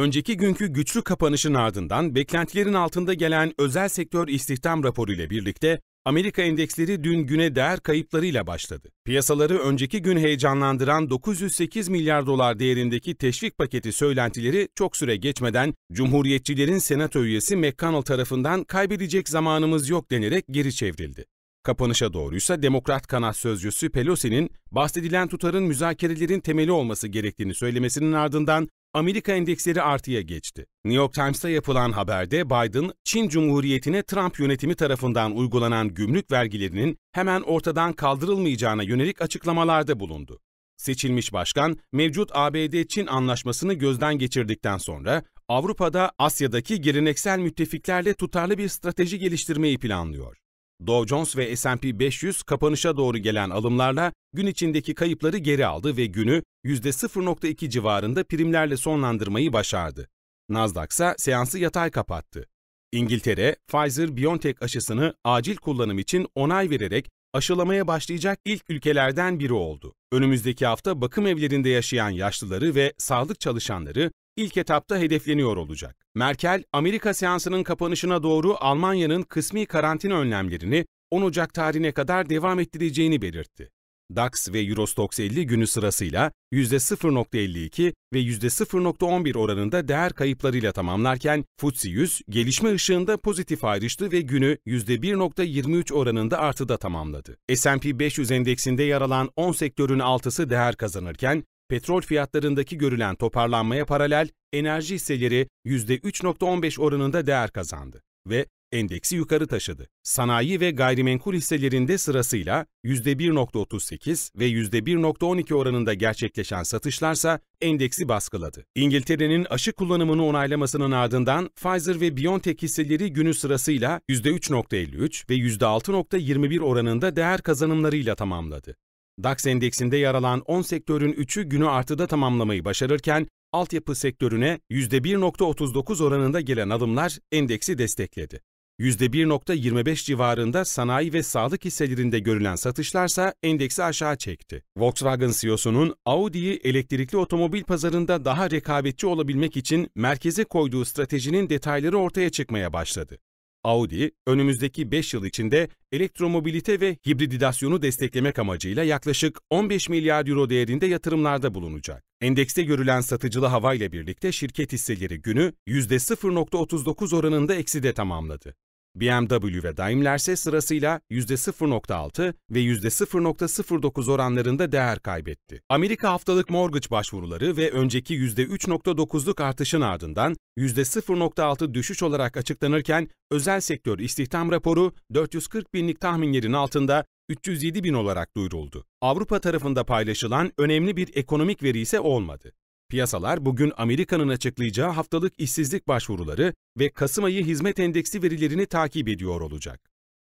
önceki günkü güçlü kapanışın ardından beklentilerin altında gelen özel sektör istihdam raporuyla birlikte Amerika endeksleri dün güne değer kayıplarıyla başladı. Piyasaları önceki gün heyecanlandıran 908 milyar dolar değerindeki teşvik paketi söylentileri çok süre geçmeden Cumhuriyetçilerin Senato üyesi McConnell tarafından kaybedecek zamanımız yok denerek geri çevrildi. Kapanışa doğruysa Demokrat kanat sözcüsü Pelosi'nin bahsedilen tutarın müzakerelerin temeli olması gerektiğini söylemesinin ardından Amerika endeksleri artıya geçti. New York Times'ta yapılan haberde Biden, Çin Cumhuriyeti'ne Trump yönetimi tarafından uygulanan gümrük vergilerinin hemen ortadan kaldırılmayacağına yönelik açıklamalarda bulundu. Seçilmiş başkan, mevcut ABD-Çin anlaşmasını gözden geçirdikten sonra Avrupa'da Asya'daki geleneksel müttefiklerle tutarlı bir strateji geliştirmeyi planlıyor. Dow Jones ve S&P 500 kapanışa doğru gelen alımlarla gün içindeki kayıpları geri aldı ve günü %0.2 civarında primlerle sonlandırmayı başardı. Nasdaq ise seansı yatay kapattı. İngiltere, Pfizer-BioNTech aşısını acil kullanım için onay vererek aşılamaya başlayacak ilk ülkelerden biri oldu. Önümüzdeki hafta bakım evlerinde yaşayan yaşlıları ve sağlık çalışanları ilk etapta hedefleniyor olacak. Merkel, Amerika seansının kapanışına doğru Almanya'nın kısmi karantina önlemlerini 10 Ocak tarihine kadar devam ettireceğini belirtti. DAX ve Eurostox 50 günü sırasıyla %0.52 ve %0.11 oranında değer kayıplarıyla tamamlarken FTSE 100 gelişme ışığında pozitif ayrıştı ve günü %1.23 oranında artıda tamamladı. S&P 500 endeksinde yer alan 10 sektörün altısı değer kazanırken petrol fiyatlarındaki görülen toparlanmaya paralel enerji hisseleri %3.15 oranında değer kazandı ve endeksi yukarı taşıdı. Sanayi ve gayrimenkul hisselerinde sırasıyla %1.38 ve %1.12 oranında gerçekleşen satışlarsa endeksi baskıladı. İngiltere'nin aşı kullanımını onaylamasının ardından Pfizer ve BioNTech hisseleri günü sırasıyla %3.53 ve %6.21 oranında değer kazanımlarıyla tamamladı. DAX endeksinde yer alan 10 sektörün 3'ü günü artıda tamamlamayı başarırken, altyapı sektörüne %1.39 oranında gelen alımlar endeksi destekledi. %1.25 civarında sanayi ve sağlık hisselerinde görülen satışlarsa endeksi aşağı çekti. Volkswagen CEO'sunun Audi'yi elektrikli otomobil pazarında daha rekabetçi olabilmek için merkeze koyduğu stratejinin detayları ortaya çıkmaya başladı. Audi, önümüzdeki 5 yıl içinde elektromobilite ve hibridizasyonu desteklemek amacıyla yaklaşık 15 milyar euro değerinde yatırımlarda bulunacak. Endekste görülen satıcılı hava ile birlikte şirket hisseleri günü %0.39 oranında ekside tamamladı. BMW ve Daimler ise sırasıyla %0.6 ve %0.09 oranlarında değer kaybetti. Amerika haftalık mortgage başvuruları ve önceki %3.9'luk artışın ardından %0.6 düşüş olarak açıklanırken özel sektör istihdam raporu 440 binlik tahminlerin altında 307 bin olarak duyuruldu. Avrupa tarafında paylaşılan önemli bir ekonomik veri ise olmadı. Piyasalar bugün Amerika'nın açıklayacağı haftalık işsizlik başvuruları ve Kasım ayı hizmet endeksi verilerini takip ediyor olacak.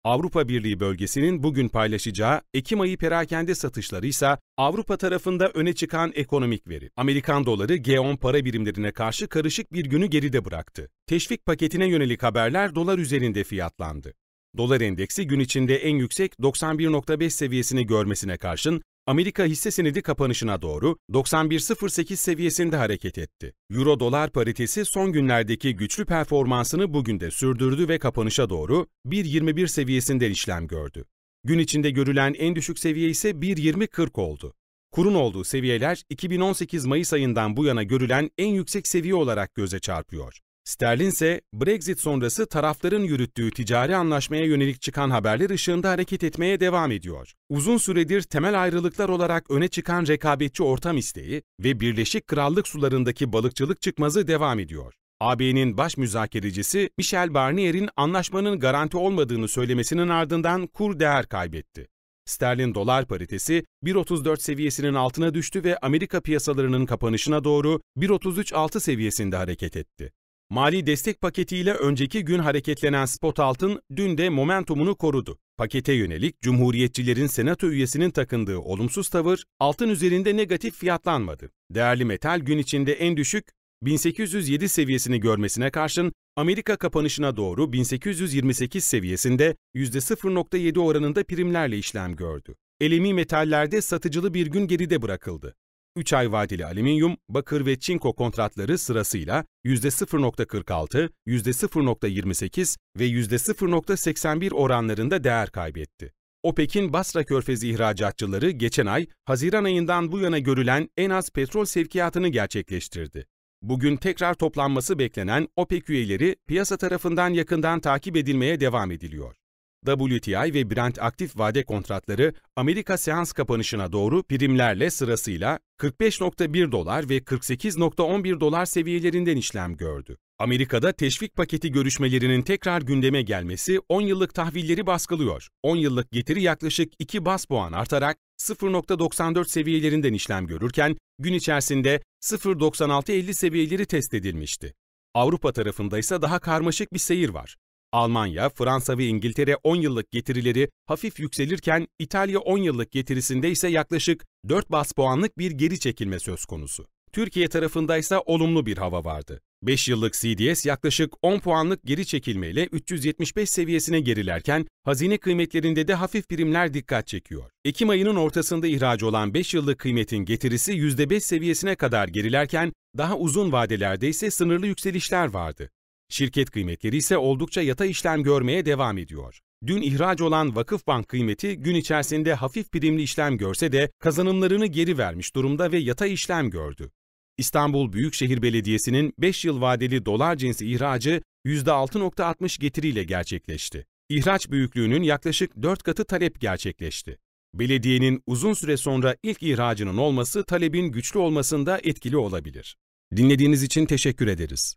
Avrupa Birliği bölgesinin bugün paylaşacağı Ekim ayı perakende satışları ise Avrupa tarafında öne çıkan ekonomik veri. Amerikan doları G10 para birimlerine karşı karışık bir günü geride bıraktı. Teşvik paketine yönelik haberler dolar üzerinde fiyatlandı. Dolar endeksi gün içinde en yüksek 91.5 seviyesini görmesine karşın Amerika hisse senedi kapanışına doğru 91.08 seviyesinde hareket etti. Euro dolar paritesi son günlerdeki güçlü performansını bugün de sürdürdü ve kapanışa doğru 1.21 seviyesinde işlem gördü. Gün içinde görülen en düşük seviye ise 1.20.40 oldu. Kurun olduğu seviyeler 2018 Mayıs ayından bu yana görülen en yüksek seviye olarak göze çarpıyor. Sterlin ise Brexit sonrası tarafların yürüttüğü ticari anlaşmaya yönelik çıkan haberler ışığında hareket etmeye devam ediyor. Uzun süredir temel ayrılıklar olarak öne çıkan rekabetçi ortam isteği ve Birleşik Krallık sularındaki balıkçılık çıkmazı devam ediyor. AB'nin baş müzakerecisi Michel Barnier'in anlaşmanın garanti olmadığını söylemesinin ardından kur değer kaybetti. Sterlin dolar paritesi 1.34 seviyesinin altına düştü ve Amerika piyasalarının kapanışına doğru 1.33.6 seviyesinde hareket etti. Mali destek paketiyle önceki gün hareketlenen spot altın dün de momentumunu korudu. Pakete yönelik Cumhuriyetçilerin senato üyesinin takındığı olumsuz tavır altın üzerinde negatif fiyatlanmadı. Değerli metal gün içinde en düşük 1807 seviyesini görmesine karşın Amerika kapanışına doğru 1828 seviyesinde %0.7 oranında primlerle işlem gördü. Elemi metallerde satıcılı bir gün geride bırakıldı. 3 ay vadeli alüminyum, bakır ve çinko kontratları sırasıyla %0.46, %0.28 ve %0.81 oranlarında değer kaybetti. OPEC'in Basra Körfezi ihracatçıları geçen ay Haziran ayından bu yana görülen en az petrol sevkiyatını gerçekleştirdi. Bugün tekrar toplanması beklenen OPEC üyeleri piyasa tarafından yakından takip edilmeye devam ediliyor. WTI ve Brent aktif vade kontratları Amerika seans kapanışına doğru primlerle sırasıyla 45.1 dolar ve 48.11 dolar seviyelerinden işlem gördü. Amerika'da teşvik paketi görüşmelerinin tekrar gündeme gelmesi 10 yıllık tahvilleri baskılıyor. 10 yıllık getiri yaklaşık 2 bas puan artarak 0.94 seviyelerinden işlem görürken gün içerisinde 0.96.50 seviyeleri test edilmişti. Avrupa tarafında ise daha karmaşık bir seyir var. Almanya, Fransa ve İngiltere 10 yıllık getirileri hafif yükselirken İtalya 10 yıllık getirisinde ise yaklaşık 4 bas puanlık bir geri çekilme söz konusu. Türkiye tarafında ise olumlu bir hava vardı. 5 yıllık CDS yaklaşık 10 puanlık geri çekilmeyle 375 seviyesine gerilerken hazine kıymetlerinde de hafif birimler dikkat çekiyor. Ekim ayının ortasında ihraç olan 5 yıllık kıymetin getirisi %5 seviyesine kadar gerilerken daha uzun vadelerde ise sınırlı yükselişler vardı. Şirket kıymetleri ise oldukça yata işlem görmeye devam ediyor. Dün ihraç olan Vakıf Bank kıymeti gün içerisinde hafif primli işlem görse de kazanımlarını geri vermiş durumda ve yata işlem gördü. İstanbul Büyükşehir Belediyesi'nin 5 yıl vadeli dolar cinsi ihracı %6.60 getiriyle gerçekleşti. İhraç büyüklüğünün yaklaşık 4 katı talep gerçekleşti. Belediyenin uzun süre sonra ilk ihracının olması talebin güçlü olmasında etkili olabilir. Dinlediğiniz için teşekkür ederiz.